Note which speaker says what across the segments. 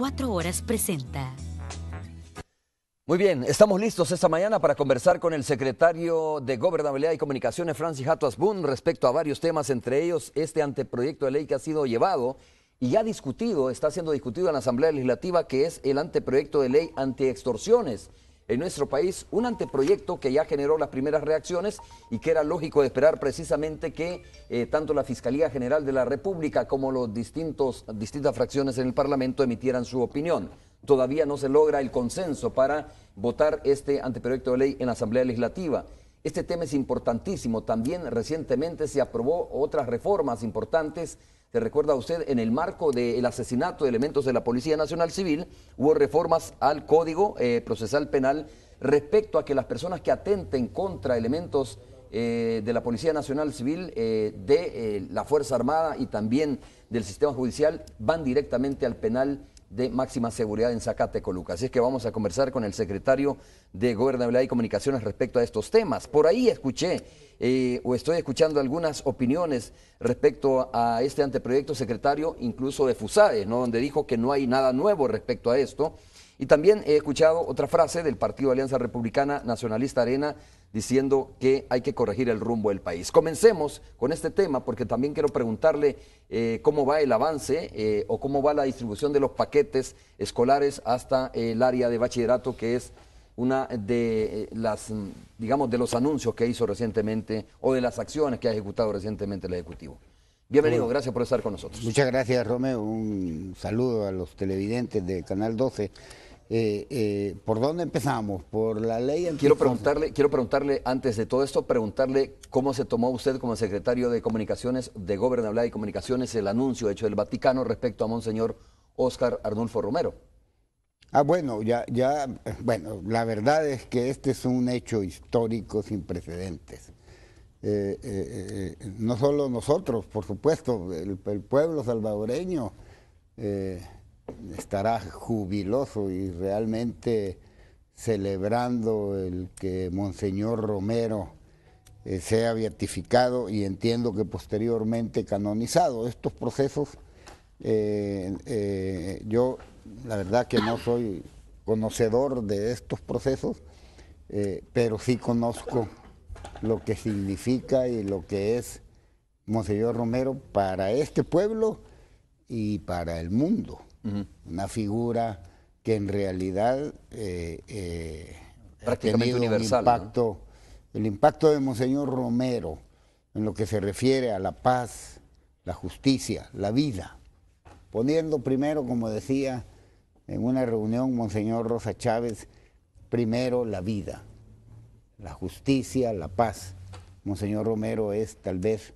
Speaker 1: Cuatro horas presenta.
Speaker 2: Muy bien, estamos listos esta mañana para conversar con el secretario de Gobernabilidad y Comunicaciones, Francis Hatuas Boone, respecto a varios temas, entre ellos este anteproyecto de ley que ha sido llevado y ya discutido, está siendo discutido en la Asamblea Legislativa, que es el anteproyecto de ley antiextorsiones en nuestro país un anteproyecto que ya generó las primeras reacciones y que era lógico esperar precisamente que eh, tanto la Fiscalía General de la República como las distintas fracciones en el Parlamento emitieran su opinión. Todavía no se logra el consenso para votar este anteproyecto de ley en la Asamblea Legislativa. Este tema es importantísimo. También recientemente se aprobó otras reformas importantes se recuerda a usted, en el marco del asesinato de elementos de la Policía Nacional Civil, hubo reformas al Código eh, Procesal Penal respecto a que las personas que atenten contra elementos eh, de la Policía Nacional Civil, eh, de la Fuerza Armada y también del sistema judicial van directamente al penal de máxima seguridad en Zacatecoluca. Así es que vamos a conversar con el secretario de Gobernabilidad y Comunicaciones respecto a estos temas. Por ahí escuché eh, o estoy escuchando algunas opiniones respecto a este anteproyecto secretario, incluso de FUSAE, ¿no? donde dijo que no hay nada nuevo respecto a esto. Y también he escuchado otra frase del Partido Alianza Republicana Nacionalista Arena diciendo que hay que corregir el rumbo del país. Comencemos con este tema porque también quiero preguntarle eh, cómo va el avance eh, o cómo va la distribución de los paquetes escolares hasta el área de bachillerato que es una de eh, las, mm, digamos, de los anuncios que hizo recientemente o de las acciones que ha ejecutado recientemente el Ejecutivo. Bienvenido, gracias por estar con nosotros.
Speaker 1: Muchas gracias, Romeo. Un saludo a los televidentes de Canal 12. Eh, eh, ¿Por dónde empezamos? ¿Por la ley quiero
Speaker 2: preguntarle, quiero preguntarle, antes de todo esto, preguntarle cómo se tomó usted como secretario de Comunicaciones, de Gobernabilidad y Comunicaciones, el anuncio hecho del Vaticano respecto a Monseñor Oscar Arnulfo Romero.
Speaker 1: Ah, bueno, ya, ya, bueno, la verdad es que este es un hecho histórico sin precedentes. Eh, eh, eh, no solo nosotros, por supuesto, el, pueblo salvadoreño estará jubiloso y realmente celebrando el que Monseñor Romero sea beatificado y entiendo que posteriormente canonizado. Estos procesos yo la verdad que no soy conocedor de estos procesos, eh, pero sí conozco lo que significa y lo que es Monseñor Romero para este pueblo y para el mundo. Una figura que en realidad eh, eh, ha tenido un impacto, el impacto de Monseñor Romero en lo que se refiere a la paz, la justicia, la vida poniendo primero, como decía en una reunión Monseñor Rosa Chávez, primero la vida, la justicia, la paz. Monseñor Romero es tal vez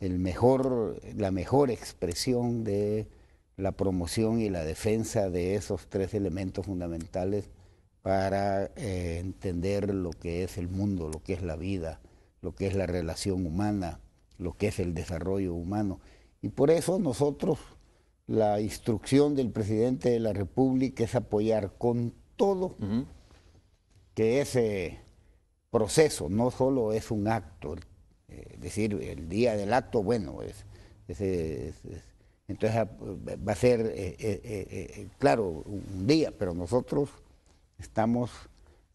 Speaker 1: el mejor, la mejor expresión de la promoción y la defensa de esos tres elementos fundamentales para eh, entender lo que es el mundo, lo que es la vida, lo que es la relación humana, lo que es el desarrollo humano. Y por eso nosotros la instrucción del presidente de la República es apoyar con todo que ese proceso no solo es un acto, eh, es decir, el día del acto, bueno, es, entonces ah, va a ser, eh, eh, claro, un día, pero nosotros estamos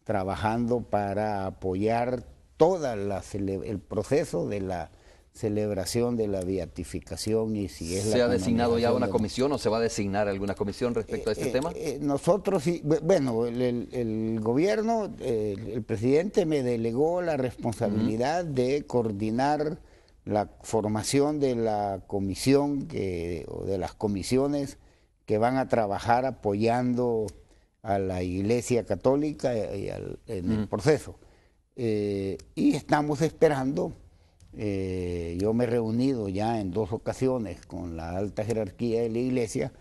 Speaker 1: trabajando para apoyar todo el proceso de la celebración de la beatificación y si es ¿Se ha designado ya una
Speaker 2: comisión o se va a designar alguna comisión respecto a este eh, tema? Eh, eh,
Speaker 1: nosotros, bueno, el, gobierno, el, presidente me delegó la responsabilidad de coordinar la formación de la comisión o de las comisiones que van a trabajar apoyando a la Iglesia Católica y al, en el proceso. y estamos esperando eh, yo me he reunido ya en dos ocasiones con la alta jerarquía de la Iglesia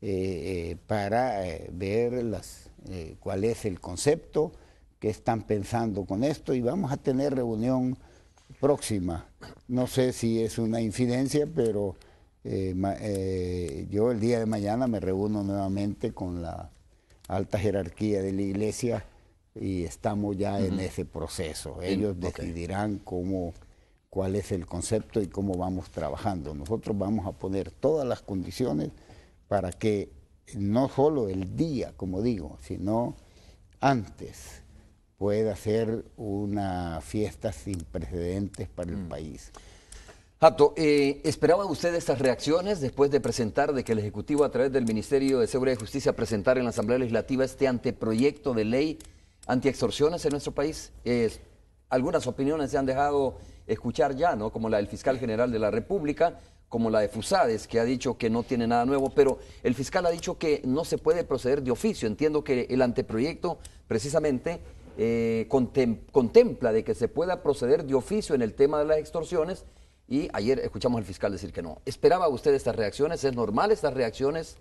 Speaker 1: eh, eh, para ver las, cuál es el concepto, qué están pensando con esto y vamos a tener reunión próxima. No sé si es una incidencia pero yo el día de mañana me reúno nuevamente con la alta jerarquía de la iglesia y estamos ya en ese proceso. Ellos decidirán cómo cuál es el concepto y cómo vamos trabajando. Nosotros vamos a poner todas las condiciones para que no solo el día, como digo, sino antes pueda ser una fiesta sin precedentes para el mm. país. Jato,
Speaker 2: eh, ¿esperaba usted estas reacciones después de presentar, de que el Ejecutivo a través del Ministerio de Seguridad y Justicia presentara en la Asamblea Legislativa este anteproyecto de ley antiextorsiones en nuestro país? algunas opiniones se han dejado escuchar ya, ¿no? Como la del fiscal general de la República, como la de Fusades, que ha dicho que no tiene nada nuevo, pero el fiscal ha dicho que no se puede proceder de oficio. Entiendo que el anteproyecto precisamente eh, contempla de que se pueda proceder de oficio en el tema de las extorsiones y ayer escuchamos al fiscal decir que no. ¿Esperaba usted estas reacciones? ¿Es normal estas reacciones?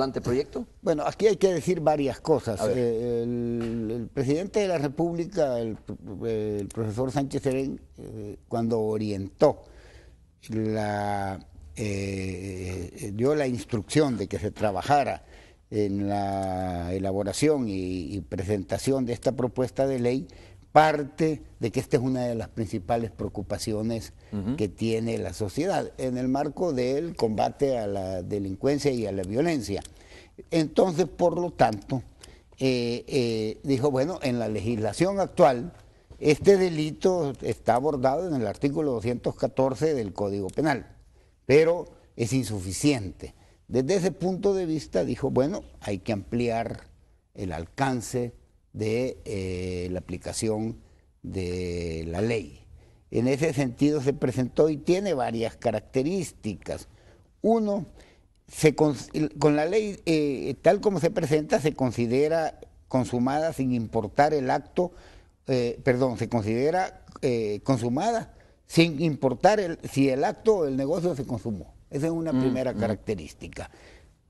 Speaker 2: anteproyecto?
Speaker 1: Bueno, aquí hay que decir varias cosas. Eh, el, presidente de la República, el, profesor Sánchez Serén, eh, cuando orientó, la, eh, dio la instrucción de que se trabajara en la elaboración y presentación de esta propuesta de ley, parte de que esta es una de las principales preocupaciones que tiene la sociedad en el marco del combate a la delincuencia y a la violencia. Entonces, por lo tanto, eh, eh, dijo, bueno, en la legislación actual, este delito está abordado en el artículo 214 del Código Penal, pero es insuficiente. Desde ese punto de vista, dijo, bueno, hay que ampliar el alcance de eh, la aplicación de la ley. En ese sentido se presentó y tiene varias características. Uno, con, la ley eh, tal como se presenta se considera consumada sin importar el acto, eh, perdón, se considera consumada sin importar si el acto o el negocio se consumó. Esa es una mm, primera mm. característica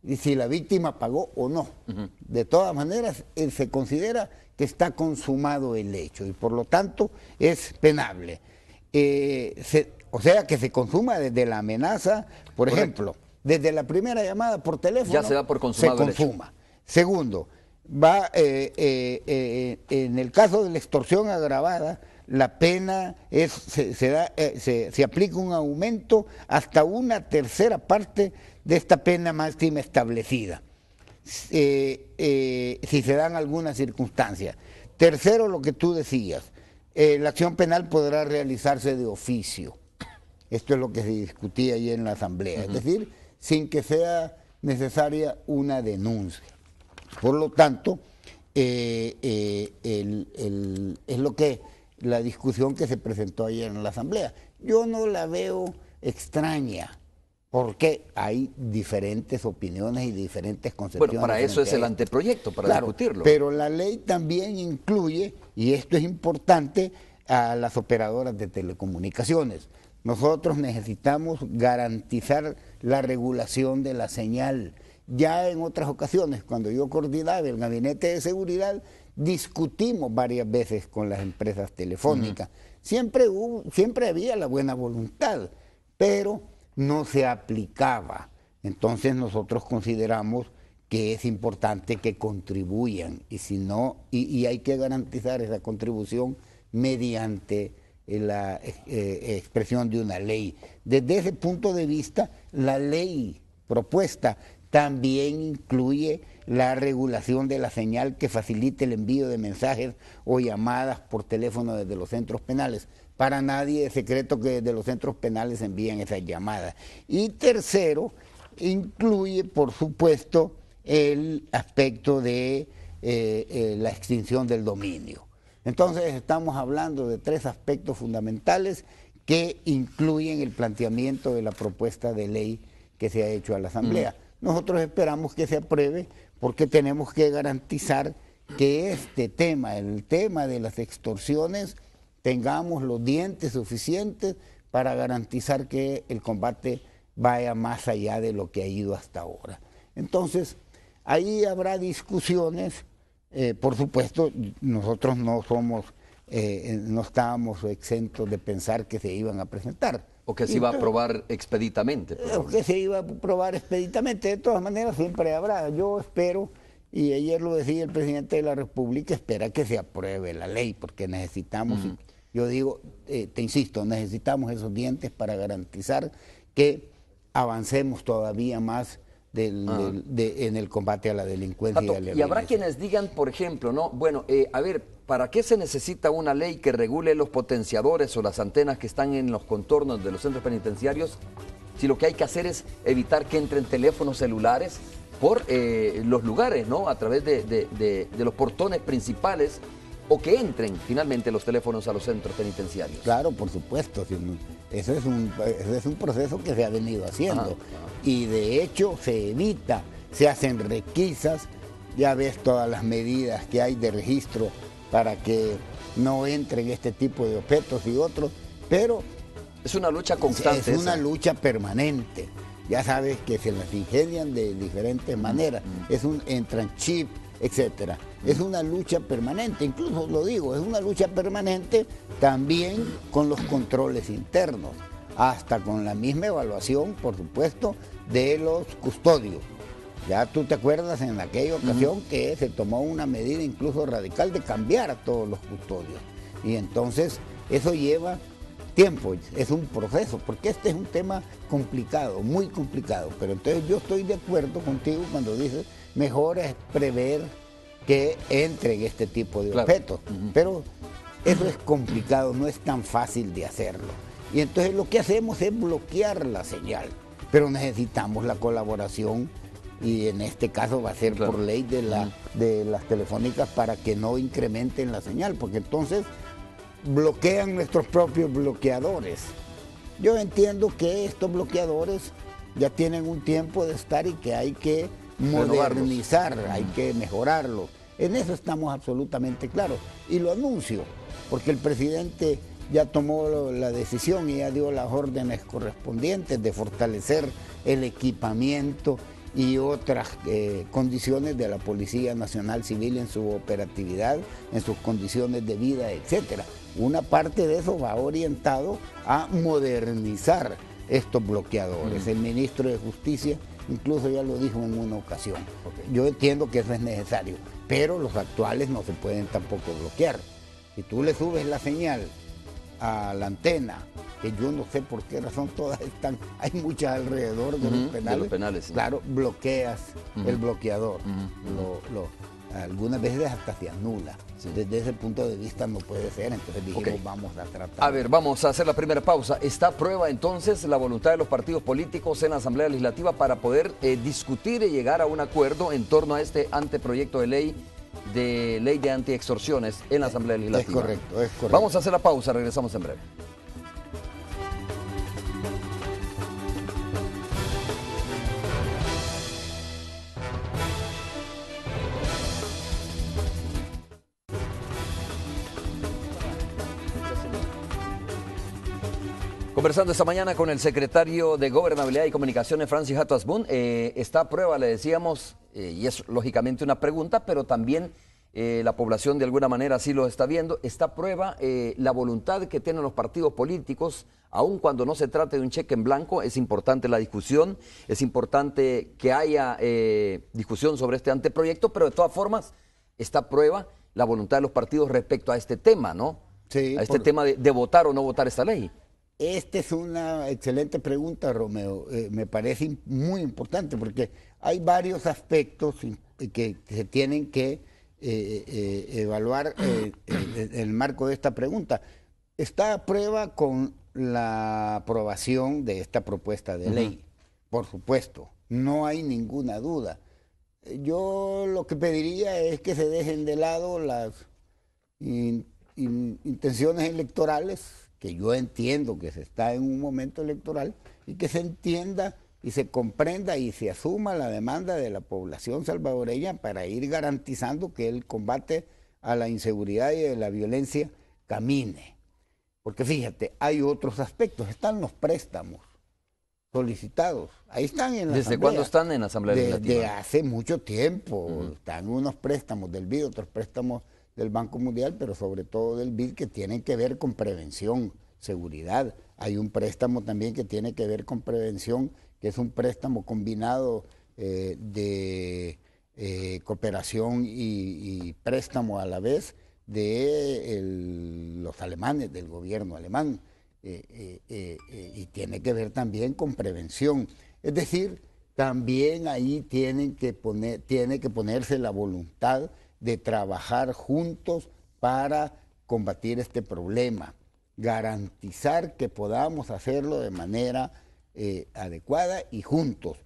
Speaker 1: y si la víctima pagó o no. De todas maneras, eh, se considera que está consumado el hecho y por lo tanto es penable. Eh, o sea, que se consuma desde la amenaza, por ejemplo, desde la primera llamada por teléfono. Ya se da por consumado. Se consuma. Segundo, va eh, en el caso de la extorsión agravada, la pena es, se, da, se aplica un aumento hasta una tercera parte de esta pena máxima establecida, eh, eh, si se dan algunas circunstancias. Tercero, lo que tú decías, eh, la acción penal podrá realizarse de oficio. Esto es lo que se discutía ayer en la Asamblea, es decir, sin que sea necesaria una denuncia. Por lo tanto, es lo que la discusión que se presentó ayer en la Asamblea. Yo no la veo extraña porque hay diferentes opiniones y diferentes concepciones. Bueno, para eso es el
Speaker 2: anteproyecto, para discutirlo. Pero
Speaker 1: la ley también incluye, y esto es importante, a las operadoras de telecomunicaciones. Nosotros necesitamos garantizar la regulación de la señal. Ya en otras ocasiones, cuando yo coordinaba el gabinete de seguridad, discutimos varias veces con las empresas telefónicas. siempre, hubo, siempre había la buena voluntad, pero no se aplicaba. Entonces nosotros consideramos que es importante que contribuyan y si no, y, hay que garantizar esa contribución mediante eh, la eh, eh, expresión de una ley. Desde ese punto de vista, la ley propuesta también incluye la regulación de la señal que facilite el envío de mensajes o llamadas por teléfono desde los centros penales para nadie es secreto que de los centros penales envían esas llamadas. Y tercero, incluye, por supuesto, el aspecto de eh, eh, la extinción del dominio. Entonces estamos hablando de tres aspectos fundamentales que incluyen el planteamiento de la propuesta de ley que se ha hecho a la Asamblea. Mm. Nosotros esperamos que se apruebe porque tenemos que garantizar que este tema, el tema de las extorsiones, tengamos los dientes suficientes para garantizar que el combate vaya más allá de lo que ha ido hasta ahora. Entonces, ahí habrá discusiones, eh, por supuesto, nosotros no somos, eh, eh, no estábamos exentos de pensar que se iban a presentar. O que se iba a aprobar expeditamente. O que se iba a aprobar expeditamente, de todas maneras siempre habrá. Yo espero, y ayer lo decía el presidente de la República, espera que se apruebe la ley, porque necesitamos... Yo digo, eh, te insisto, necesitamos esos dientes para garantizar que avancemos todavía más ah. en el combate a la delincuencia. y, a la y habrá
Speaker 2: quienes digan, por ejemplo, no, bueno, eh, a ver, ¿para qué se necesita una ley que regule los potenciadores o las antenas que están en los contornos de los centros penitenciarios si lo que hay que hacer es evitar que entren teléfonos celulares por eh, los lugares, ¿no? A través de los portones principales o que entren finalmente los
Speaker 1: teléfonos a los centros penitenciarios. Claro, por supuesto. Eso es un, es un proceso que se ha venido haciendo. Y de hecho se evita, se hacen requisas, ya ves todas las medidas que hay de registro para que no entren este tipo de objetos y otros, pero...
Speaker 2: Es una lucha constante. Es una
Speaker 1: lucha permanente. Ya sabes que se las ingenian de diferentes maneras. Es un entran chip, etcétera. Es una lucha permanente, incluso lo digo, es una lucha permanente también con los controles internos, hasta con la misma evaluación, por supuesto, de los custodios. Ya tú te acuerdas en aquella ocasión que se tomó una medida incluso radical de cambiar a todos los custodios. Y entonces eso lleva tiempo, es un proceso, porque este es un tema complicado, muy complicado. Pero entonces yo estoy de acuerdo contigo cuando dices mejor es prever que entren este tipo de objetos. Pero eso es complicado, no es tan fácil de hacerlo. Y entonces lo que hacemos es bloquear la señal, pero necesitamos la colaboración y en este caso va a ser por ley de, de las telefónicas para que no incrementen la señal, porque entonces bloquean nuestros propios bloqueadores. Yo entiendo que estos bloqueadores ya tienen un tiempo de estar y que hay que modernizar, hay que mejorarlo. En eso estamos absolutamente claros. Y lo anuncio, porque el presidente ya tomó la decisión y ya dio las órdenes correspondientes de fortalecer el equipamiento y otras eh, condiciones de la Policía Nacional Civil en su operatividad, en sus condiciones de vida, etc. Una parte de eso va orientado a modernizar estos bloqueadores. El ministro de Justicia incluso ya lo dijo en una ocasión. Yo entiendo que eso es necesario, pero los actuales no se pueden tampoco bloquear. Si tú le subes la señal a la antena, que yo no sé por qué razón todas están, hay muchas alrededor de, los penales, claro, bloqueas el bloqueador. lo, algunas veces hasta se anula. Desde ese punto de vista no puede ser, entonces dijimos vamos a tratar.
Speaker 2: A ver, vamos a hacer la primera pausa. ¿Está a prueba entonces la voluntad de los partidos políticos en la Asamblea Legislativa para poder eh, discutir y llegar a un acuerdo en torno a este anteproyecto de ley de ley de antiextorsiones en la Asamblea Legislativa? Es correcto, es correcto. Vamos a hacer la pausa, regresamos en breve. Conversando esta mañana con el secretario de Gobernabilidad y Comunicaciones, Francis Hatasbun, eh, está a prueba, le decíamos, eh, y es lógicamente una pregunta, pero también eh, la población de alguna manera sí lo está viendo, está a prueba eh, la voluntad que tienen los partidos políticos, aun cuando no se trate de un cheque en blanco, es importante la discusión, es importante que haya discusión sobre este anteproyecto, pero de todas formas está a prueba la voluntad de los partidos respecto a este tema, ¿no? Sí, a este tema de, de votar o no votar esta ley.
Speaker 1: Esta es una excelente pregunta, Romeo. Eh, me parece muy importante porque hay varios aspectos que se tienen que eh, eh, evaluar en el marco de esta pregunta. Está a prueba con la aprobación de esta propuesta de ley, por supuesto, no hay ninguna duda. Yo lo que pediría es que se dejen de lado las intenciones electorales que yo entiendo que se está en un momento electoral y que se entienda y se comprenda y se asuma la demanda de la población salvadoreña para ir garantizando que el combate a la inseguridad y a la violencia camine. Porque fíjate, hay otros aspectos, están los préstamos solicitados. Ahí están en la ¿Desde cuándo están en la Asamblea Legislativa? Desde hace mucho tiempo. Están unos préstamos del BID, otros préstamos del Banco Mundial, pero sobre todo del BID, que tiene que ver con prevención, seguridad. Hay un préstamo también que tiene que ver con prevención, que es un préstamo combinado eh, de eh, cooperación y, préstamo a la vez de los alemanes, del gobierno alemán, eh, y tiene que ver también con prevención. Es decir, también ahí tienen que poner, tiene que ponerse la voluntad de trabajar juntos para combatir este problema, garantizar que podamos hacerlo de manera eh, adecuada y juntos.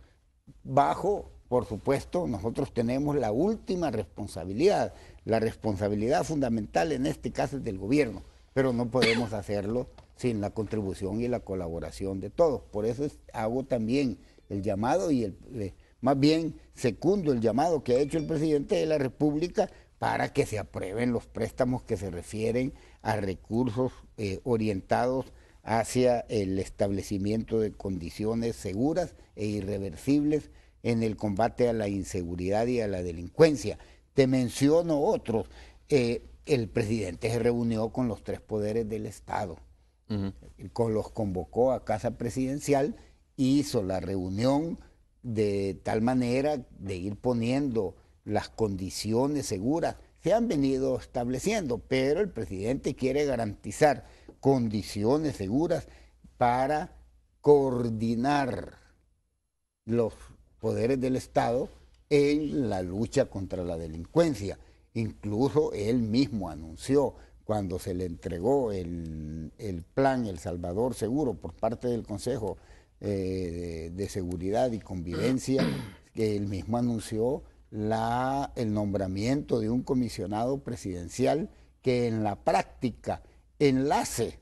Speaker 1: Bajo, por supuesto, nosotros tenemos la última responsabilidad, la responsabilidad fundamental en este caso es del gobierno, pero no podemos hacerlo sin la contribución y la colaboración de todos. Por eso hago también el llamado y el... Eh, más bien, segundo el llamado que ha hecho el presidente de la República para que se aprueben los préstamos que se refieren a recursos eh, orientados hacia el establecimiento de condiciones seguras e irreversibles en el combate a la inseguridad y a la delincuencia. Te menciono otros. Eh, el presidente se reunió con los tres poderes del Estado, con los convocó a casa presidencial, hizo la reunión de tal manera de ir poniendo las condiciones seguras. Se han venido estableciendo, pero el presidente quiere garantizar condiciones seguras para coordinar los poderes del Estado en la lucha contra la delincuencia. Incluso él mismo anunció cuando se le entregó el, el plan El Salvador Seguro por parte del Consejo eh, de, Seguridad y Convivencia, que él mismo anunció la, el nombramiento de un comisionado presidencial que en la práctica enlace,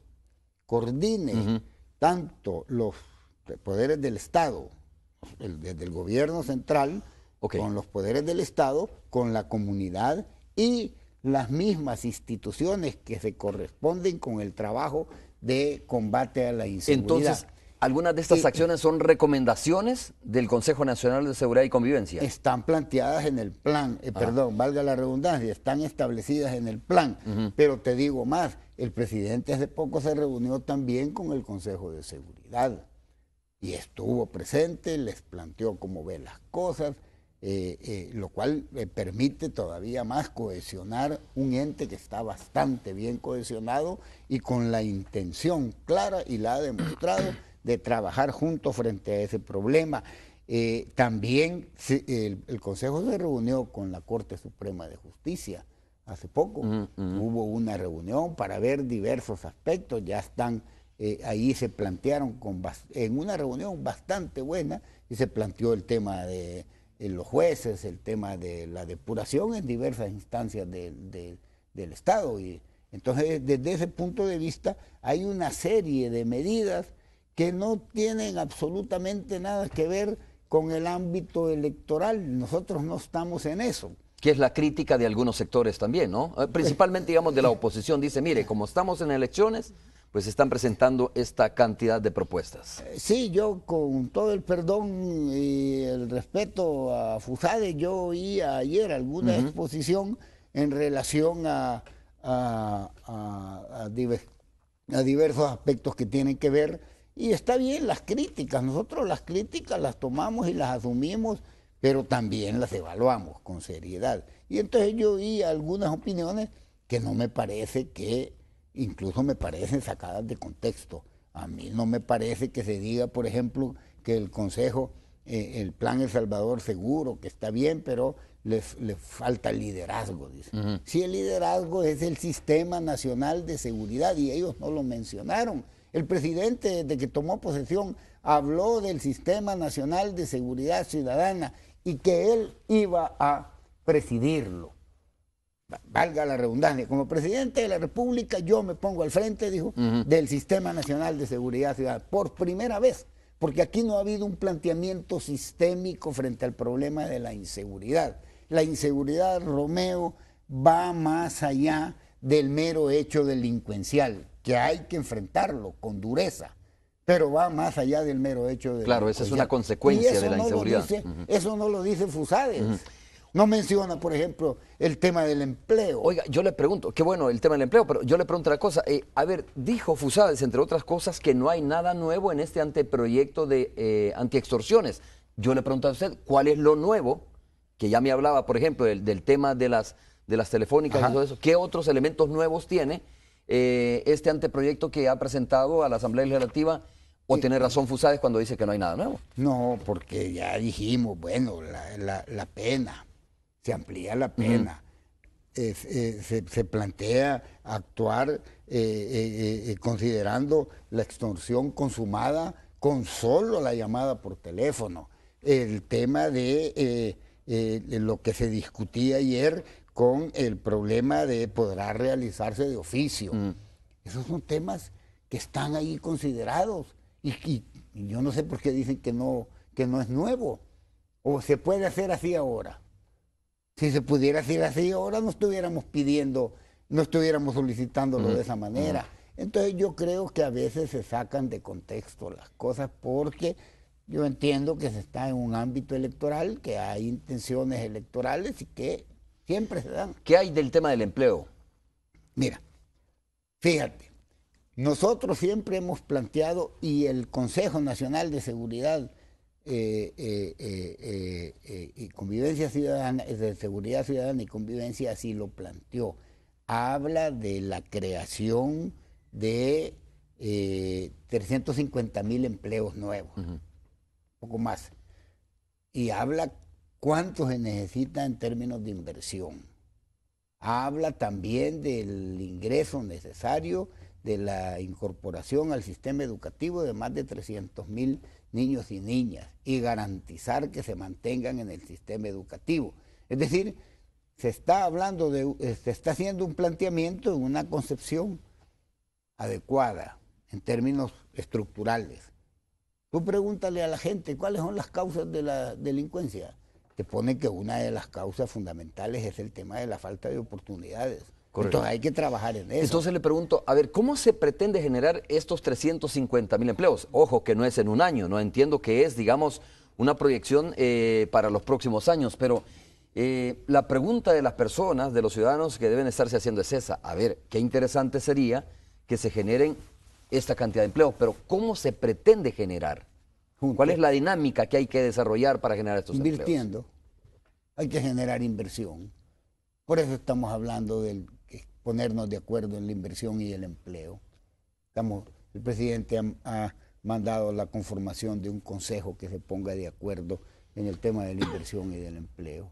Speaker 1: coordine tanto los poderes del Estado, desde el gobierno central, con los poderes del Estado, con la comunidad y las mismas instituciones que se corresponden con el trabajo de combate a la inseguridad.
Speaker 2: Algunas de estas acciones son recomendaciones del Consejo Nacional de Seguridad y Convivencia. Están planteadas en
Speaker 1: el plan, eh, perdón, valga la redundancia, están establecidas en el plan. Pero te digo más, el presidente hace poco se reunió también con el Consejo de Seguridad y estuvo presente, les planteó cómo ve las cosas, eh, eh, lo cual permite todavía más cohesionar un ente que está bastante bien cohesionado y con la intención clara y la ha demostrado. de trabajar juntos frente a ese problema. Eh, también el, Consejo se reunió con la Corte Suprema de Justicia hace poco. Mm, mm. Hubo una reunión para ver diversos aspectos. Ya están, eh, ahí se plantearon con en una reunión bastante buena y se planteó el tema de, eh, los jueces, el tema de la depuración en diversas instancias del Estado. Y entonces, desde ese punto de vista, hay una serie de medidas que no tienen absolutamente nada que ver con el ámbito electoral. Nosotros no estamos en eso.
Speaker 2: Que es la crítica de algunos sectores también, ¿no? Eh, principalmente, digamos, de la oposición. Dice, mire, como estamos en elecciones, pues están presentando esta cantidad de propuestas.
Speaker 1: Eh, sí, yo con todo el perdón y el respeto a Fusade, yo oí ayer alguna exposición en relación a, a, a, a, diversos aspectos que tienen que ver y está bien las críticas, nosotros las críticas las tomamos y las asumimos, pero también las evaluamos con seriedad. Y entonces yo vi algunas opiniones que no me parece que, incluso me parecen sacadas de contexto. A mí no me parece que se diga, por ejemplo, que el Consejo, eh, el Plan El Salvador seguro, que está bien, pero le, le falta liderazgo, dice. Si el liderazgo es el Sistema Nacional de Seguridad, y ellos no lo mencionaron, el presidente, desde que tomó posesión, habló del Sistema Nacional de Seguridad Ciudadana y que él iba a presidirlo. Valga la redundancia, como presidente de la República yo me pongo al frente, dijo, del Sistema Nacional de Seguridad Ciudadana, por primera vez, porque aquí no ha habido un planteamiento sistémico frente al problema de la inseguridad. La inseguridad, Romeo, va más allá del mero hecho delincuencial, que hay que enfrentarlo con dureza, pero va más allá del mero hecho de Claro, esa es una consecuencia de la inseguridad. Eso no lo dice Fusades. No menciona, por ejemplo, el tema del empleo. Oiga, yo le pregunto, qué bueno el tema del empleo, pero yo le pregunto otra cosa.
Speaker 2: Eh, a ver, dijo Fusades, entre otras cosas, que no hay nada nuevo en este anteproyecto de eh, antiextorsiones. Yo le pregunto a usted, ¿cuál es lo nuevo? Que ya me hablaba, por ejemplo, del tema de las de las telefónicas y todo eso, ¿qué otros elementos nuevos tiene eh, este anteproyecto que ha presentado a la Asamblea Legislativa? ¿O tiene razón Fusades cuando dice que no hay nada
Speaker 1: nuevo? No, porque ya dijimos, bueno, la, pena, se amplía la pena. Eh, se, plantea actuar eh, considerando la extorsión consumada con solo la llamada por teléfono. El tema de lo que se discutía ayer con el problema de podrá realizarse de oficio. Mm. Esos son temas que están ahí considerados y, yo no sé por qué dicen que no, que no es nuevo o se puede hacer así ahora. Si se pudiera hacer así ahora no estuviéramos pidiendo, no estuviéramos solicitándolo mm. de esa manera. Mm. Entonces yo creo que a veces se sacan de contexto las cosas porque yo entiendo que se está en un ámbito electoral, que hay intenciones electorales y que Siempre se dan. ¿Qué hay
Speaker 2: del tema del empleo?
Speaker 1: Mira, fíjate, nosotros siempre hemos planteado y el Consejo Nacional de Seguridad eh, eh, eh, y Convivencia Ciudadana, de Seguridad Ciudadana y Convivencia así lo planteó. Habla de la creación de 350 mil empleos nuevos, un poco más. Y habla cuánto se necesita en términos de inversión. Habla también del ingreso necesario de la incorporación al sistema educativo de más de 300 mil niños y niñas y garantizar que se mantengan en el sistema educativo. Es decir, se está hablando de, eh, está haciendo un planteamiento en una concepción adecuada en términos estructurales. Tú pregúntale a la gente cuáles son las causas de la delincuencia te pone que una de las causas fundamentales es el tema de la falta de oportunidades. Correcto. Entonces hay que trabajar en eso. Entonces
Speaker 2: le pregunto, a ver, ¿cómo se pretende generar estos 350 mil empleos? Ojo, que no es en un año, no entiendo que es, digamos, una proyección eh, para los próximos años, pero eh, la pregunta de las personas, de los ciudadanos que deben estarse haciendo es esa. A ver, qué interesante sería que se generen esta cantidad de empleos, pero ¿cómo se pretende generar? ¿Cuál es la dinámica que hay que desarrollar para generar estos Invirtiendo.
Speaker 1: Hay que generar inversión. Por eso estamos hablando de ponernos de acuerdo en la inversión y el empleo. Estamos, el presidente ha, ha mandado la conformación de un consejo que se ponga de acuerdo en el tema de la inversión y del empleo.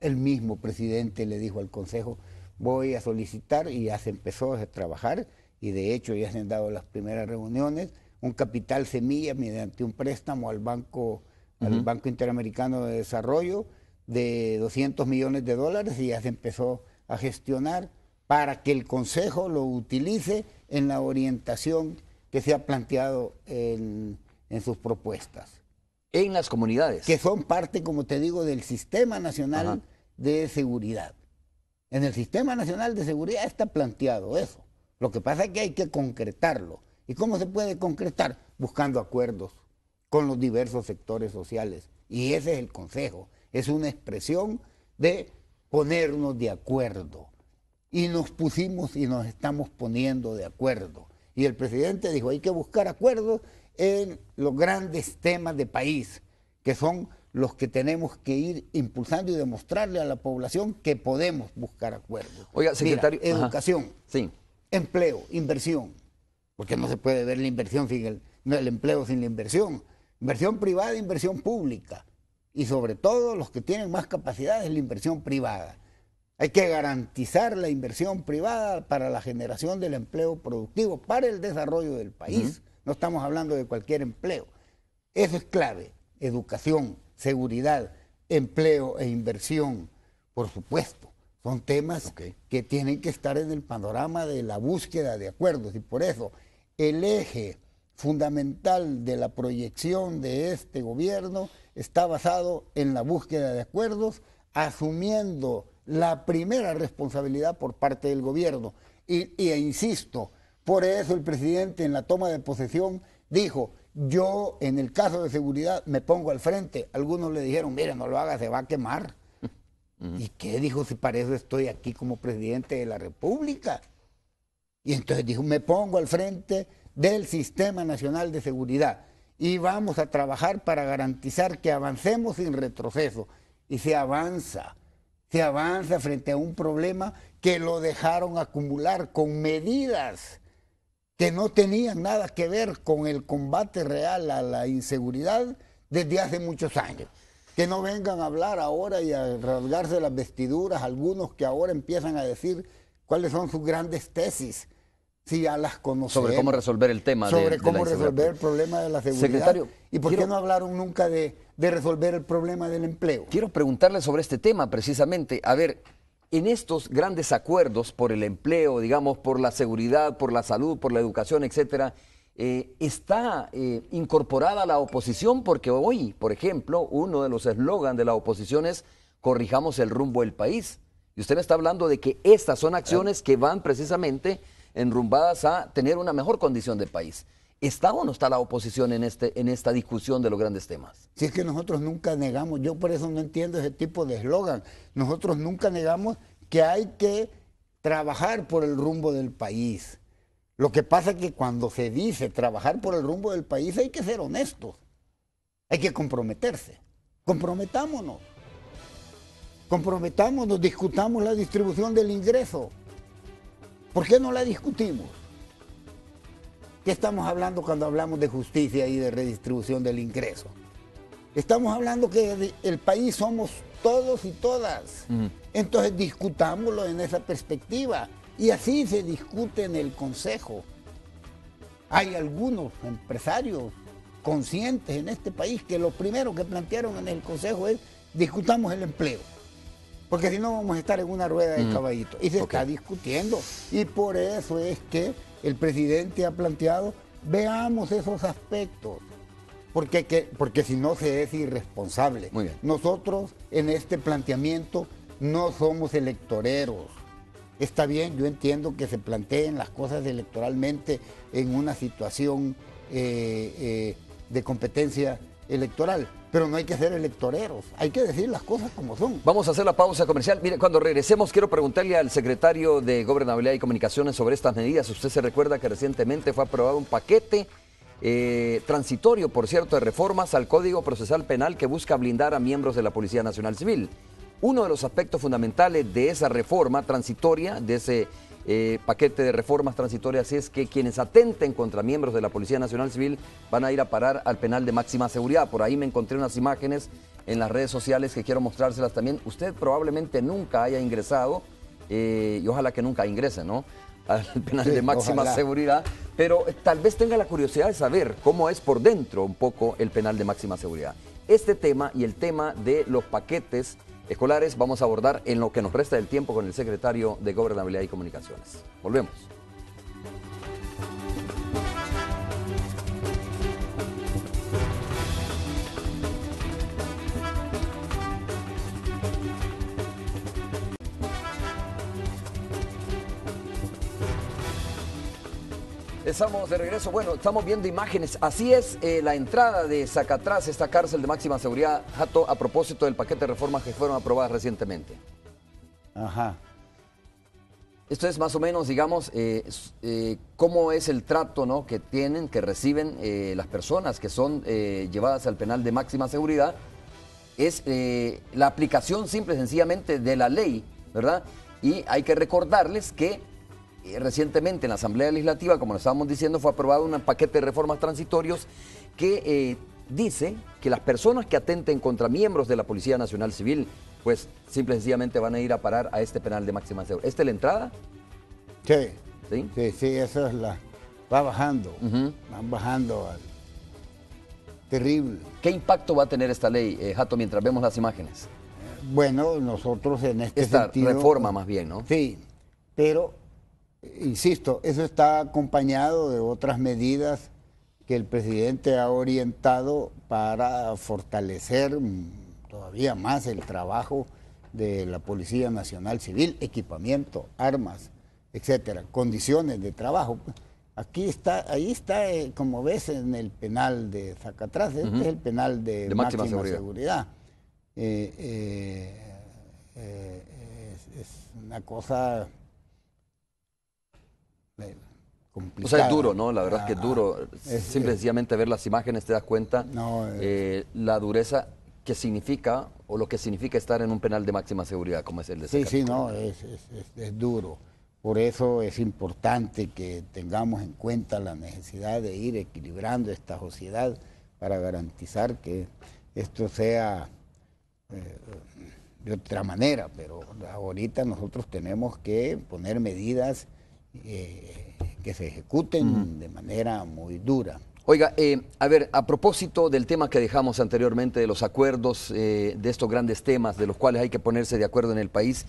Speaker 1: El mismo presidente le dijo al consejo, voy a solicitar y ya se empezó a trabajar y de hecho ya se han dado las primeras reuniones un capital semilla mediante un préstamo al Banco, banco Interamericano de Desarrollo de 200 millones de dólares y ya se empezó a gestionar para que el Consejo lo utilice en la orientación que se ha planteado en, sus propuestas. En las comunidades. Que son parte, como te digo, del Sistema Nacional de Seguridad. En el Sistema Nacional de Seguridad está planteado eso. Lo que pasa es que hay que concretarlo. ¿Y cómo se puede concretar? Buscando acuerdos con los diversos sectores sociales. Y ese es el consejo. Es una expresión de ponernos de acuerdo. Y nos pusimos y nos estamos poniendo de acuerdo. Y el presidente dijo, hay que buscar acuerdos en los grandes temas de país, que son los que tenemos que ir impulsando y demostrarle a la población que podemos buscar acuerdos. Oiga, secretario. educación, empleo, inversión, porque no se puede ver la inversión sin el, empleo sin la inversión. Inversión privada, inversión pública. Y sobre todo los que tienen más capacidad es la inversión privada. Hay que garantizar la inversión privada para la generación del empleo productivo, para el desarrollo del país. No estamos hablando de cualquier empleo. Eso es clave. Educación, seguridad, empleo e inversión, por supuesto. Son temas que tienen que estar en el panorama de la búsqueda de acuerdos y por eso el eje fundamental de la proyección de este gobierno está basado en la búsqueda de acuerdos, asumiendo la primera responsabilidad por parte del gobierno. Y, y, e insisto, por eso el presidente en la toma de posesión dijo, yo en el caso de seguridad me pongo al frente. Algunos le dijeron, mire, no lo haga, se va a quemar. ¿Y qué dijo si para eso estoy aquí como presidente de la República? Y entonces dijo, me pongo al frente del Sistema Nacional de Seguridad y vamos a trabajar para garantizar que avancemos sin retroceso. Y se avanza, se avanza frente a un problema que lo dejaron acumular con medidas que no tenían nada que ver con el combate real a la inseguridad desde hace muchos años. Que no vengan a hablar ahora y a rasgarse las vestiduras algunos que ahora empiezan a decir cuáles son sus grandes tesis. Si ya las conocemos. Sobre cómo resolver el tema. Sobre cómo resolver el problema de la seguridad. Secretario. ¿Y por qué no
Speaker 2: hablaron nunca de, de resolver el problema del empleo? Quiero preguntarle sobre este tema precisamente. A ver, en estos grandes acuerdos por el empleo, digamos, por la seguridad, por la salud, por la educación, etcétera, eh, está eh, incorporada la oposición porque hoy, por ejemplo, uno de los eslogans de la oposición es corrijamos el rumbo del país. Y usted me está hablando de que estas son acciones que van precisamente enrumbadas a tener una mejor condición del país. ¿Está o no está la oposición en, este, en esta discusión de los grandes
Speaker 1: temas? Si es que nosotros nunca negamos, yo por eso no entiendo ese tipo de eslogan, nosotros nunca negamos que hay que trabajar por el rumbo del país lo que pasa es que cuando se dice trabajar por el rumbo del país hay que ser honestos, hay que comprometerse. Comprometámonos. Comprometámonos, discutamos la distribución del ingreso. ¿Por qué no la discutimos? ¿Qué estamos hablando cuando hablamos de justicia y de redistribución del ingreso? Estamos hablando que el país somos todos y todas. Entonces discutámoslo en esa perspectiva. Y así se discute en el Consejo. Hay algunos empresarios conscientes en este país que lo primero que plantearon en el Consejo es discutamos el empleo. Porque si no vamos a estar en una rueda de mm. caballito. Y se está discutiendo. Y por eso es que el presidente ha planteado, veamos esos aspectos. Porque, porque si no se es irresponsable. Nosotros en este planteamiento no somos electoreros. Está bien, yo entiendo que se planteen las cosas electoralmente en una situación eh, eh, de competencia electoral, pero no hay que ser electoreros, hay que decir las cosas como son.
Speaker 2: Vamos a hacer la pausa comercial. Mire, cuando regresemos quiero preguntarle al secretario de Gobernabilidad y Comunicaciones sobre estas medidas. Usted se recuerda que recientemente fue aprobado un paquete eh, transitorio, por cierto, de reformas al Código Procesal Penal que busca blindar a miembros de la Policía Nacional Civil. Uno de los aspectos fundamentales de esa reforma transitoria, de ese eh, paquete de reformas transitorias, es que quienes atenten contra miembros de la Policía Nacional Civil van a ir a parar al penal de máxima seguridad. Por ahí me encontré unas imágenes en las redes sociales que quiero mostrárselas también. Usted probablemente nunca haya ingresado, eh, y ojalá que nunca ingrese, ¿no? al penal de máxima seguridad, pero tal vez tenga la curiosidad de saber cómo es por dentro un poco el penal de máxima seguridad. Este tema y el tema de los paquetes escolares vamos a abordar en lo que nos resta del tiempo con el secretario de Gobernabilidad y Comunicaciones. Volvemos. Estamos de regreso. Bueno, estamos viendo imágenes. Así es eh, la entrada de Zacatrás, esta cárcel de máxima seguridad, Jato, a propósito del paquete de reformas que fueron aprobadas recientemente. Ajá. Esto es más o menos, digamos, eh, eh, cómo es el trato ¿no? que tienen, que reciben las personas que son llevadas al penal de máxima seguridad. Es la aplicación simple, sencillamente, de la ley, ¿verdad? Y hay que recordarles que eh, recientemente en la Asamblea Legislativa, como lo estábamos diciendo, fue aprobado un paquete de reformas transitorios que eh, dice que las personas que atenten contra miembros de la Policía Nacional Civil, pues simple y sencillamente van a ir
Speaker 1: a parar a este penal de máxima seguridad. ¿Esta es la entrada? Sí. Sí, sí, esa es la... Va bajando, van bajando Terrible. ¿Qué
Speaker 2: impacto va a tener esta ley, eh, Jato, mientras vemos las imágenes?
Speaker 1: Bueno, nosotros en este Esta reforma más bien, ¿no? Sí, pero Insisto, eso está acompañado de otras medidas que el presidente ha orientado para fortalecer todavía más el trabajo de la Policía Nacional Civil, equipamiento, armas, etcétera, condiciones de trabajo. Aquí está, ahí está, eh, como ves, en el penal de Zacatras, este es el penal de, máxima, seguridad. Eh, eh, es una cosa eh,
Speaker 2: o sea, es duro, ¿no? La verdad es que es ah, duro. Es, Simple sencillamente ver las imágenes te das cuenta eh, la dureza que significa o lo que significa estar en un penal de máxima seguridad como es el de Sí,
Speaker 1: sí, no, es, es duro. Por eso es importante que tengamos en cuenta la necesidad de ir equilibrando esta sociedad para garantizar que esto sea eh, de otra manera, pero ahorita nosotros tenemos que poner medidas eh, que se ejecuten de manera muy dura. Oiga, eh, a ver, a propósito del tema que dejamos
Speaker 2: anteriormente, de los acuerdos, eh, de estos grandes temas de los cuales hay que ponerse de acuerdo en el país,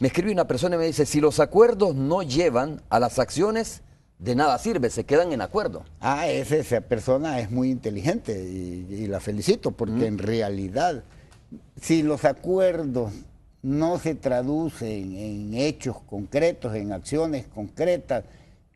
Speaker 2: me escribe una persona y me dice, si los acuerdos no llevan a las acciones, de nada sirve, se quedan en
Speaker 1: acuerdo. Ah, esa persona es muy inteligente y, la felicito porque en realidad, si los acuerdos no se traduce en, hechos concretos, en acciones concretas,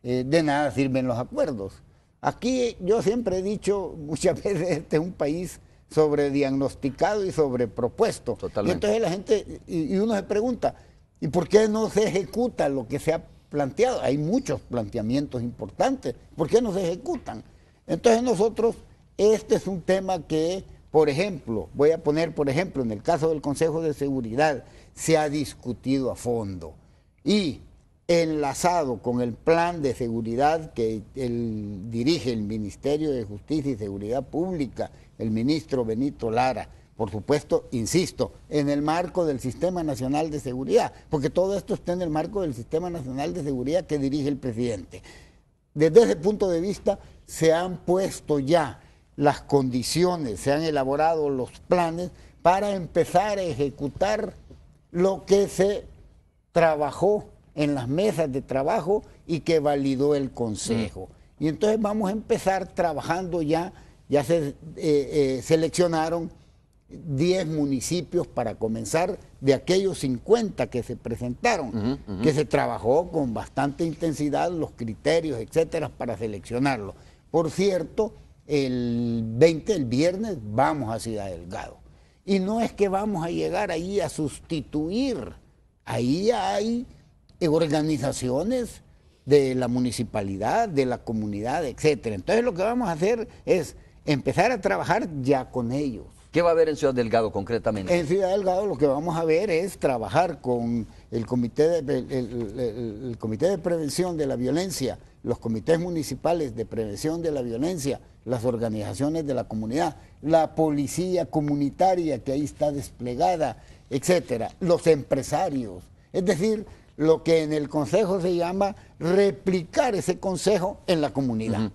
Speaker 1: eh, de nada sirven los acuerdos. Aquí yo siempre he dicho, muchas veces este es un país sobrediagnosticado y sobrepropuesto. Y entonces la gente, y uno se pregunta, ¿y por qué no se ejecuta lo que se ha planteado? Hay muchos planteamientos importantes, ¿por qué no se ejecutan? Entonces nosotros, este es un tema que por ejemplo, voy a poner, por ejemplo, en el caso del Consejo de Seguridad, se ha discutido a fondo y enlazado con el plan de seguridad que dirige el Ministerio de Justicia y Seguridad Pública, el ministro Benito Lara, por supuesto, insisto, en el marco del Sistema Nacional de Seguridad, porque todo esto está en el marco del Sistema Nacional de Seguridad que dirige el presidente. Desde ese punto de vista, se han puesto ya las condiciones, se han elaborado los planes para empezar a ejecutar lo que se trabajó en las mesas de trabajo y que validó el Consejo. Mm. Y entonces vamos a empezar trabajando ya, ya se eh, eh, seleccionaron 10 municipios para comenzar de aquellos 50 que se presentaron, que se trabajó con bastante intensidad los criterios, etcétera, para seleccionarlo Por cierto, el 20, el viernes, vamos a Ciudad Delgado. Y no es que vamos a llegar ahí a sustituir, ahí hay organizaciones de la municipalidad, de la comunidad, etc. Entonces lo que vamos a hacer es empezar a trabajar ya con ellos.
Speaker 2: ¿Qué va a haber en Ciudad Delgado concretamente?
Speaker 1: En Ciudad Delgado lo que vamos a ver es trabajar con el Comité el, Comité de Prevención de la Violencia, los comités municipales de prevención de la violencia, las organizaciones de la comunidad, la policía comunitaria que ahí está desplegada, etcétera, los empresarios. Es decir, lo que en el consejo se llama replicar ese consejo en la comunidad.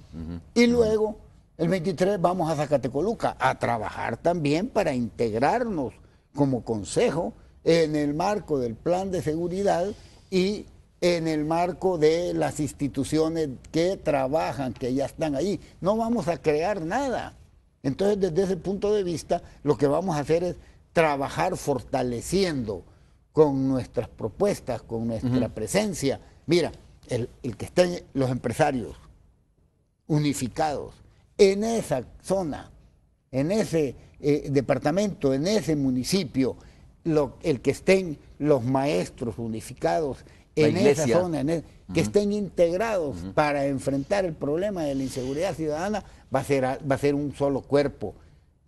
Speaker 1: y luego, el 23 vamos a Zacatecoluca a trabajar también para integrarnos como consejo en el marco del plan de seguridad y en el marco de las instituciones que trabajan, que ya están ahí. No vamos a crear nada. Entonces, desde ese punto de vista, lo que vamos a hacer es trabajar fortaleciendo con nuestras propuestas, con nuestra presencia. Mira, el, que estén los empresarios unificados en esa zona, en ese eh, departamento, en ese municipio, el que estén los maestros unificados, en esa zona, e-, que estén integrados para enfrentar el problema de la inseguridad ciudadana, va a ser, va a ser un solo cuerpo.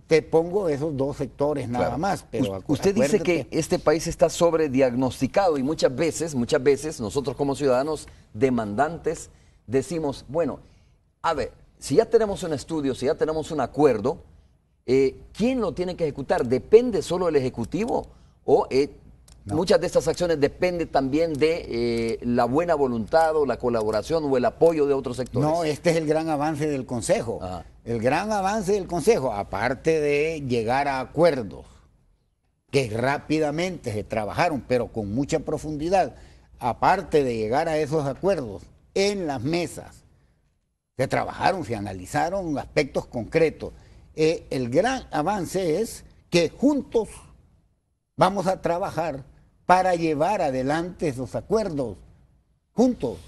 Speaker 1: Te pongo esos dos sectores nada más. usted dice que
Speaker 2: este país está sobrediagnosticado y muchas veces, muchas veces nosotros como ciudadanos demandantes decimos, bueno, a ver, si ya tenemos un estudio, si ya tenemos un acuerdo, eh, ¿quién lo tiene que ejecutar? ¿Depende solo el Ejecutivo o eh, Muchas de estas acciones dependen también de eh, la buena voluntad o la colaboración o el apoyo de otros sectores.
Speaker 1: No, este es el gran avance del Consejo. El gran avance del Consejo, aparte de llegar a acuerdos que rápidamente se trabajaron, pero con mucha profundidad, aparte de llegar a esos acuerdos en las mesas, se trabajaron, se analizaron aspectos concretos. Eh, el gran avance es que juntos vamos a trabajar para llevar adelante esos acuerdos juntos.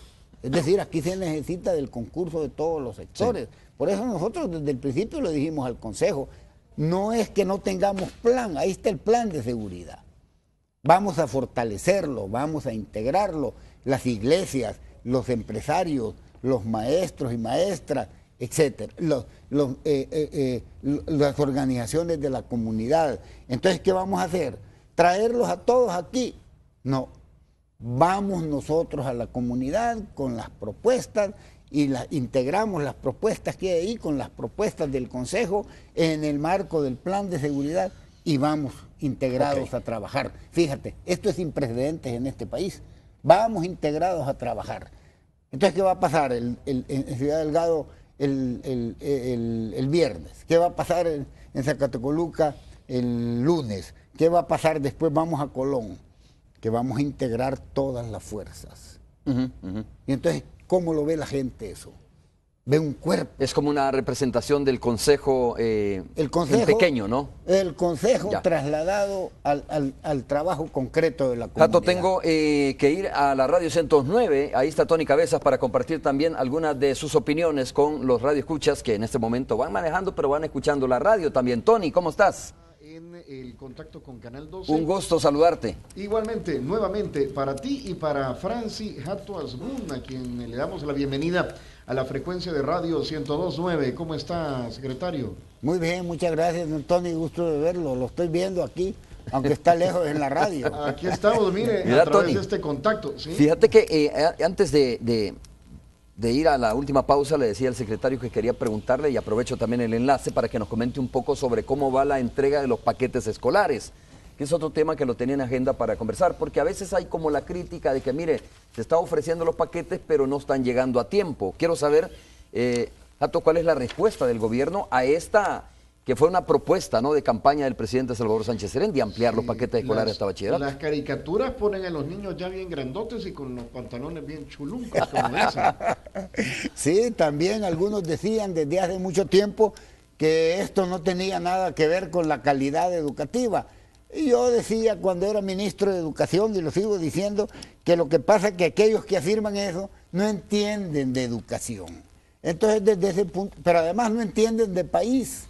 Speaker 1: Es decir, aquí se necesita del concurso de todos los sectores. Por eso nosotros desde el principio lo dijimos al Consejo, no es que no tengamos plan, ahí está el plan de seguridad. Vamos a fortalecerlo, vamos a integrarlo, las iglesias, los empresarios, los maestros y maestras, etcétera, eh, eh, eh, las organizaciones de la comunidad. Entonces, ¿qué vamos a hacer? traerlos a todos aquí. No, vamos nosotros a la comunidad con las propuestas y integramos las propuestas que hay ahí con las propuestas del Consejo en el marco del plan de seguridad y vamos integrados a trabajar. Fíjate, esto es sin precedentes en este país. Vamos integrados a trabajar. Entonces, ¿qué va a pasar en Ciudad Delgado el, viernes? ¿Qué va a pasar en, en Zacatecoluca el lunes? ¿Qué va a pasar después? Vamos a Colón, que vamos a integrar todas las fuerzas. Y entonces, ¿cómo lo ve la gente eso?
Speaker 2: Ve un cuerpo. Es como una representación del consejo, eh, el pequeño,
Speaker 1: ¿no? El consejo trasladado al, trabajo concreto de la comunidad. Tato,
Speaker 2: tengo eh, que ir a la radio 109. Ahí está Tony Cabezas para compartir también algunas de sus opiniones con los radioescuchas que en este momento van manejando, pero van escuchando la radio también. Tony, ¿cómo estás? en el contacto con Canal 12. Un gusto saludarte.
Speaker 3: Igualmente, nuevamente, para ti y para Franci Jato Asbun, a quien le damos la bienvenida a la frecuencia de radio 1029. ¿Cómo está, secretario? Muy bien, muchas gracias, Antonio. Tony.
Speaker 1: Gusto de
Speaker 2: verlo. Lo estoy viendo aquí, aunque está lejos en la radio. Aquí estamos, mire, a través de este contacto.
Speaker 1: Fíjate que
Speaker 2: eh, antes de de ir a la última pausa, le decía al secretario que quería preguntarle y aprovecho también el enlace para que nos comente un poco sobre cómo va la entrega de los paquetes escolares, que es otro tema que lo tenía en agenda para conversar, porque a veces hay como la crítica de que, mire, se está ofreciendo los paquetes, pero no están llegando a tiempo. Quiero saber, eh, cuál es la respuesta del gobierno a esta que fue una propuesta ¿no? de campaña del presidente Salvador Sánchez Serén de ampliar los paquetes escolares hasta bachillerato.
Speaker 3: Las caricaturas ponen a los niños ya bien grandotes y con los pantalones bien chuluncos
Speaker 2: como
Speaker 1: Sí, también algunos decían desde hace mucho tiempo que esto no tenía nada que ver con la calidad educativa. Y yo decía cuando era ministro de Educación, y lo sigo diciendo, que lo que pasa es que aquellos que afirman eso no entienden de educación. Entonces, desde ese punto, pero además no entienden de país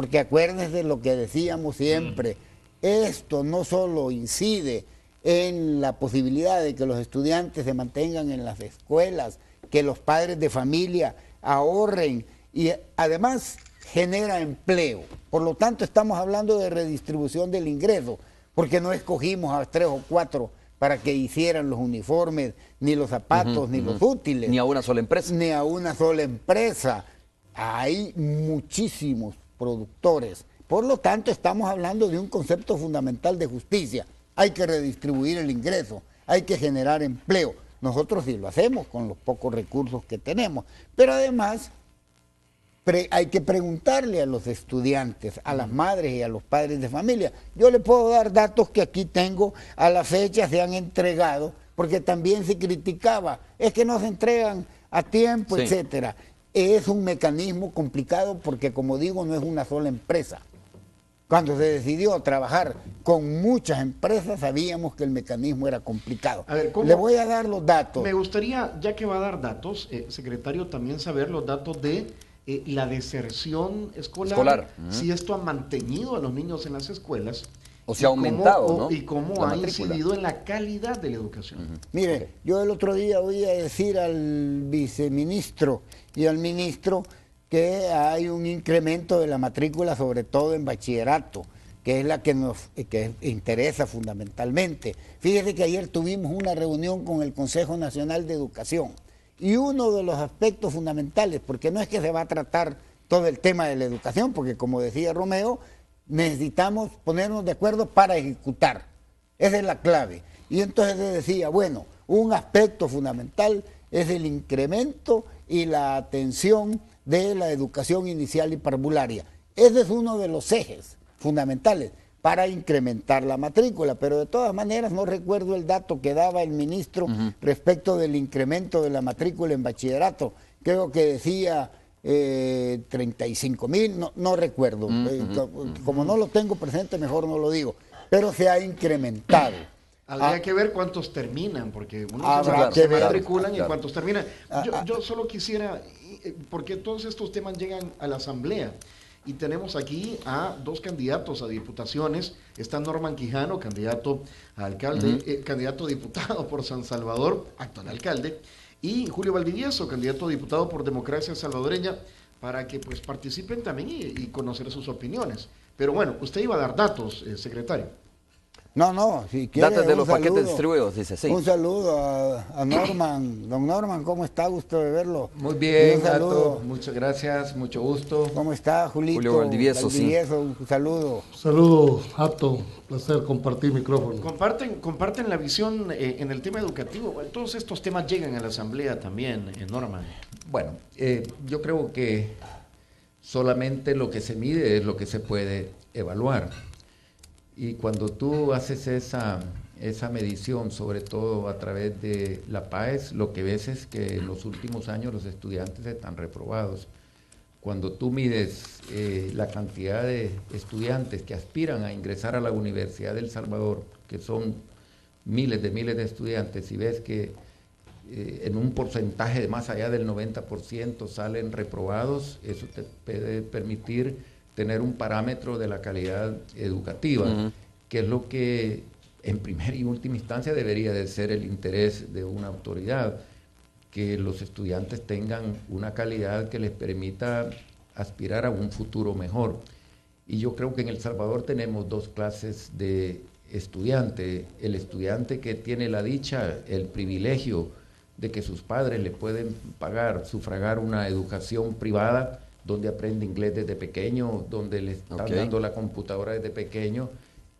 Speaker 1: porque acuérdense lo que decíamos siempre, esto no solo incide en la posibilidad de que los estudiantes se mantengan en las escuelas, que los padres de familia ahorren y además genera empleo. Por lo tanto, estamos hablando de redistribución del ingreso, porque no escogimos a tres o cuatro para que hicieran los uniformes, ni los zapatos, ni los útiles. Ni a una sola empresa. Ni a una sola empresa. Hay muchísimos productores. Por lo tanto, estamos hablando de un concepto fundamental de justicia. Hay que redistribuir el ingreso, hay que generar empleo. Nosotros sí lo hacemos con los pocos recursos que tenemos. Pero además, hay que preguntarle a los estudiantes, a las madres y a los padres de familia. Yo le puedo dar datos que aquí tengo, a la fecha se han entregado, porque también se criticaba, es que no se entregan a tiempo, etcétera es un mecanismo complicado porque, como digo, no es una sola empresa. Cuando se decidió trabajar con muchas empresas, sabíamos que el mecanismo era complicado. Le voy a dar los datos. Me
Speaker 3: gustaría, ya que va a dar datos, eh, secretario, también saber los datos de eh, la deserción escolar. Si esto ha mantenido a los niños en las escuelas. O sea, ha aumentado, ¿no? Y cómo ha incidido en la calidad de la educación.
Speaker 1: Mire, yo el otro día voy a decir al viceministro y al ministro que hay un incremento de la matrícula, sobre todo en bachillerato, que es la que nos eh, interesa fundamentalmente. Fíjese que ayer tuvimos una reunión con el Consejo Nacional de Educación y uno de los aspectos fundamentales, porque no es que se va a tratar todo el tema de la educación, porque como decía Romeo, necesitamos ponernos de acuerdo para ejecutar. Esa es la clave. Y entonces decía, bueno, un aspecto fundamental es el incremento y la atención de la educación inicial y parvularia. Ese es uno de los ejes fundamentales para incrementar la matrícula, pero de todas maneras no recuerdo el dato que daba el ministro respecto del incremento de la matrícula en bachillerato. Creo que decía eh, 35 mil, no, recuerdo. Eh, como no lo tengo presente, mejor no lo digo, pero se ha incrementado.
Speaker 3: Habría ah. que ver cuántos terminan, porque uno ah, se, matriculan y cuántos terminan. Ah, yo, solo quisiera, eh, porque todos estos temas llegan a la Asamblea. Y tenemos aquí a dos candidatos a diputaciones. Está Norman Quijano, candidato a alcalde, eh, candidato diputado por San Salvador, actual alcalde, y Julio Valdivieso, candidato diputado por Democracia Salvadoreña, para que pues participen también y, conocer sus opiniones. Pero bueno, usted iba a dar datos, eh, secretario.
Speaker 1: No, no, si quieres. Datos de los paquetes distribuidos, dice, sí. Un saludo a, Norman. Don Norman, ¿cómo está? Gusto de verlo. Muy bien, un muchas gracias, mucho gusto. ¿Cómo está, Julito? Julio Valdivieso, Valdivieso un saludo.
Speaker 4: Saludo, Hato, Placer compartir micrófono.
Speaker 3: Comparten, comparten la visión eh, en el tema educativo. Todos estos temas llegan a la Asamblea también, eh, Norman.
Speaker 5: Bueno, eh, yo creo que solamente lo que se mide es lo que se puede evaluar y cuando tú haces esa, medición, sobre todo a través de la PAES, lo que ves es que en los últimos años los estudiantes están reprobados. Cuando tú mides eh, la cantidad de estudiantes que aspiran a ingresar a la Universidad del Salvador, que son miles de miles de estudiantes, y ves que eh, en un porcentaje de más allá del 90% salen reprobados, eso te puede permitir tener un parámetro de la calidad educativa, que es lo que en primera y última instancia debería de ser el interés de una autoridad, que los estudiantes tengan una calidad que les permita aspirar a un futuro mejor. Y yo creo que en El Salvador tenemos dos clases de estudiante, el estudiante que tiene la dicha, el privilegio de que sus padres le pueden pagar, sufragar una educación privada, donde aprende inglés desde pequeño, donde le están dando la computadora desde pequeño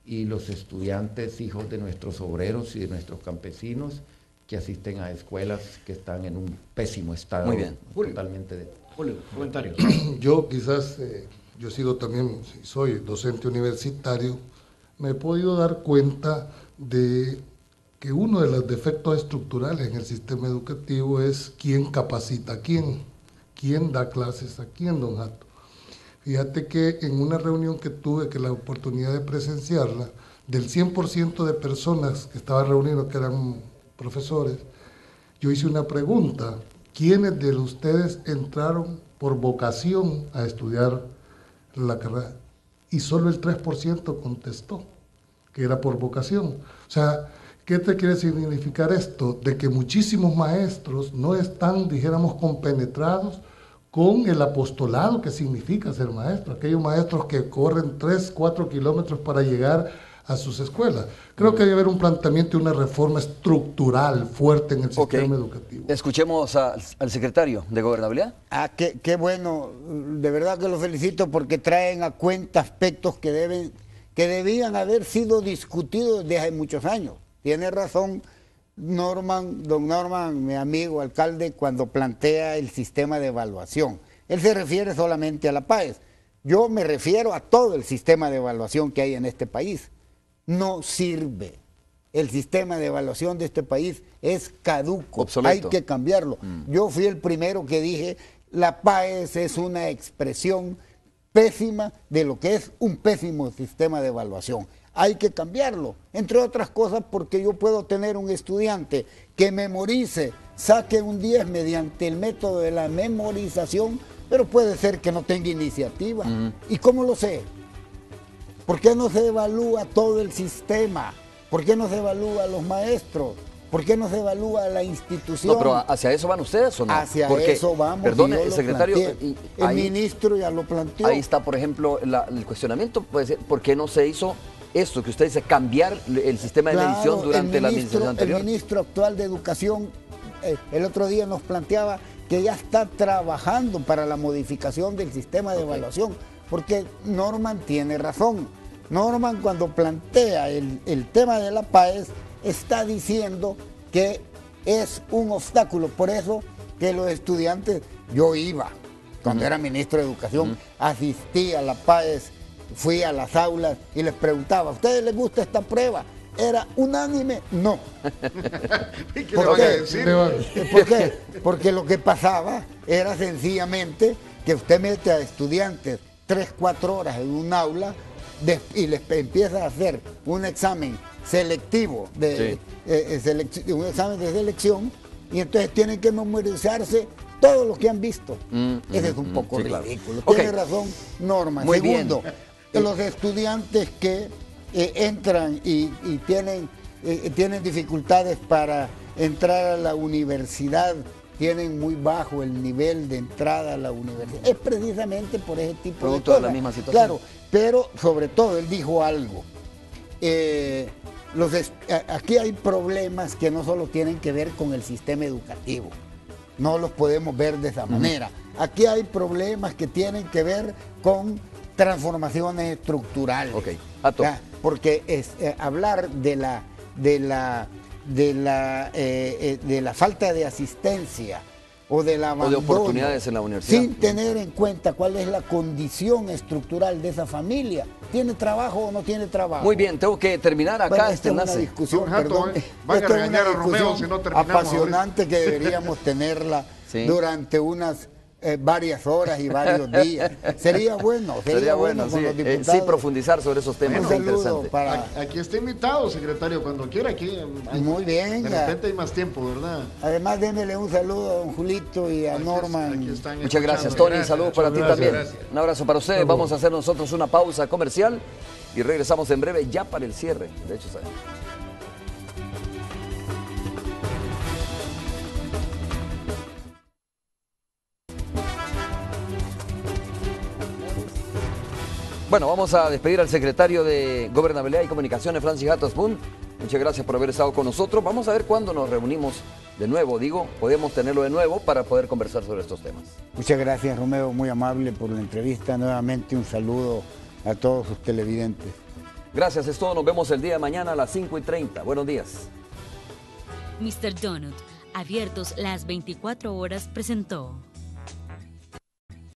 Speaker 5: y los estudiantes, hijos de nuestros obreros y de nuestros campesinos que asisten a escuelas que están en un pésimo estado. Muy bien. Totalmente
Speaker 4: de... comentario. Yo quizás, eh, yo he sido también, soy docente universitario, me he podido dar cuenta de que uno de los defectos estructurales en el sistema educativo es quién capacita a quién quién da clases aquí en Don Fíjate que en una reunión que tuve, que la oportunidad de presenciarla, del 100% de personas que estaban reunidas, que eran profesores, yo hice una pregunta. ¿Quiénes de ustedes entraron por vocación a estudiar la carrera? Y solo el 3% contestó que era por vocación. O sea, ¿Qué te quiere significar esto? De que muchísimos maestros no están, dijéramos, compenetrados con el apostolado que significa ser maestro, aquellos maestros que corren 3, 4 kilómetros para llegar a sus escuelas. Creo que debe haber un planteamiento y una reforma estructural fuerte en el sistema educativo.
Speaker 2: Escuchemos al secretario de Gobernabilidad.
Speaker 1: Ah, qué, qué, bueno, de verdad que lo felicito porque traen a cuenta aspectos que, deben, que debían haber sido discutidos desde hace muchos años. Tiene razón Norman, don Norman, mi amigo alcalde, cuando plantea el sistema de evaluación. Él se refiere solamente a la PAES. Yo me refiero a todo el sistema de evaluación que hay en este país. No sirve. El sistema de evaluación de este país es caduco. Hay que cambiarlo. Mm. Yo fui el primero que dije, la PAES es una expresión pésima de lo que es un pésimo sistema de evaluación hay que cambiarlo. Entre otras cosas porque yo puedo tener un estudiante que memorice, saque un 10 mediante el método de la memorización, pero puede ser que no tenga iniciativa. ¿Y cómo lo sé? ¿Por qué no se evalúa todo el sistema? ¿Por qué no se evalúa a los maestros? ¿Por qué no se evalúa la institución? pero
Speaker 2: hacia eso van ustedes o no? Hacia eso vamos. el secretario. el ministro ya lo planteó. Ahí está, por ejemplo, el cuestionamiento. Pues, ¿Por qué no se hizo esto que usted dice, cambiar el sistema de medición durante la administración anterior. El
Speaker 1: ministro actual de Educación eh, el otro día nos planteaba que ya está trabajando para la modificación del sistema de evaluación, porque Norman tiene razón. Norman cuando plantea el, tema de la PAES está diciendo que es un obstáculo, por eso que los estudiantes, yo iba, cuando era ministro de Educación, asistí asistía a la PAES fui a las aulas y les preguntaba, ¿a ustedes les gusta esta prueba? ¿Era unánime? No. ¿Por, qué? Porque lo que pasaba era sencillamente que usted mete a estudiantes 3, 4 horas en un aula y les empieza a hacer un examen selectivo, de, eh, eh, un examen de selección, y entonces tienen que memorizarse todo lo que han visto.
Speaker 5: Mm, Ese es mm, un mm, poco ridículo. Tiene razón,
Speaker 1: Norma. Muy Segundo, los estudiantes que eh, entran y, tienen, eh, tienen dificultades para entrar a la universidad, tienen muy bajo el nivel de entrada a la universidad. Es precisamente por ese tipo de cosas. la misma situación. Claro, pero sobre todo él dijo algo. Eh, los aquí hay problemas que no solo tienen que ver con el sistema educativo, no los podemos ver de esa manera. Aquí hay problemas que tienen que ver con transformación estructural. Ok, Porque eh, hablar de la, de la, de la, eh, eh, de la falta de asistencia o de la oportunidades en la universidad. Sin tener en cuenta cuál es la condición estructural de esa familia. ¿Tiene trabajo o no tiene trabajo? Muy
Speaker 2: bien, tengo que terminar acá. esta este, una discusión, a es si no apasionante que deberíamos
Speaker 1: tenerla durante unas eh, varias horas y varios días. Sería bueno, sería, bueno, sí, eh,
Speaker 2: profundizar sobre esos temas. Para...
Speaker 1: Aquí está invitado, secretario, cuando quiera. Aquí, Muy bien. De repente hay más tiempo, ¿verdad? Además, démele un saludo a don Julito y a Norman. Muchas gracias, Tony. saludos para ti también.
Speaker 2: Un abrazo para ustedes. Vamos a hacer nosotros una pausa comercial y regresamos en breve ya para el cierre. De hecho, Bueno, vamos a despedir al secretario de Gobernabilidad y Comunicaciones, Francis Gattaspun. Muchas gracias por haber estado con nosotros. Vamos a ver cuándo nos reunimos de nuevo, digo, podemos tenerlo de nuevo para poder conversar sobre estos temas.
Speaker 1: Muchas gracias, Romeo, muy amable por la entrevista. Nuevamente un saludo a todos sus televidentes.
Speaker 2: Gracias, es todo. Nos vemos el día de mañana a las 5 y 30. Buenos días.
Speaker 1: Mr. Donut, abiertos las 24 horas, presentó.